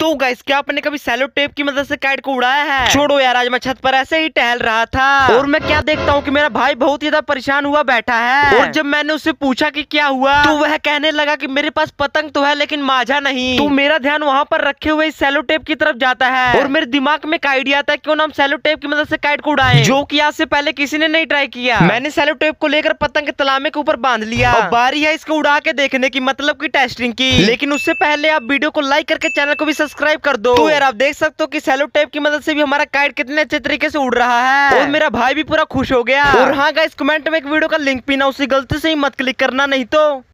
तो गाइस क्या आपने कभी सेलो टेप की मदद मतलब से कैट को उड़ाया है छोड़ो यार आज मैं छत पर ऐसे ही टहल रहा था और मैं क्या देखता हूँ की मेरा भाई बहुत ज्यादा परेशान हुआ बैठा है और जब मैंने उससे पूछा की क्या हुआ तो वह कहने लगा की मेरे पास पतंग तो है लेकिन माझा नहीं तो मेरा ध्यान वहाँ पर रखे हुए सेलो टेप की तरफ जाता है और मेरे दिमाग में एक आइडिया आता है क्यों नाम हम सेलो टेप की मदद से कैट को उड़ाए जो की आज से पहले किसी ने नहीं ट्राई किया मैंने सेलो टेप को लेकर पतंग के तलामे के ऊपर बांध लिया बारी है इसको उड़ा के देखने की मतलब की टेस्टिंग की लेकिन उससे पहले आप वीडियो को लाइक करके चैनल को भी सब्सक्राइब कर दो तो यार आप देख सकते हो कि सैलो टेप की मदद से भी हमारा काइट कितने अच्छे तरीके से उड़ रहा है और मेरा भाई भी पूरा खुश हो गया और हाँ गाइस कमेंट में एक वीडियो का लिंक पीना उसी गलती से ही मत क्लिक करना नहीं तो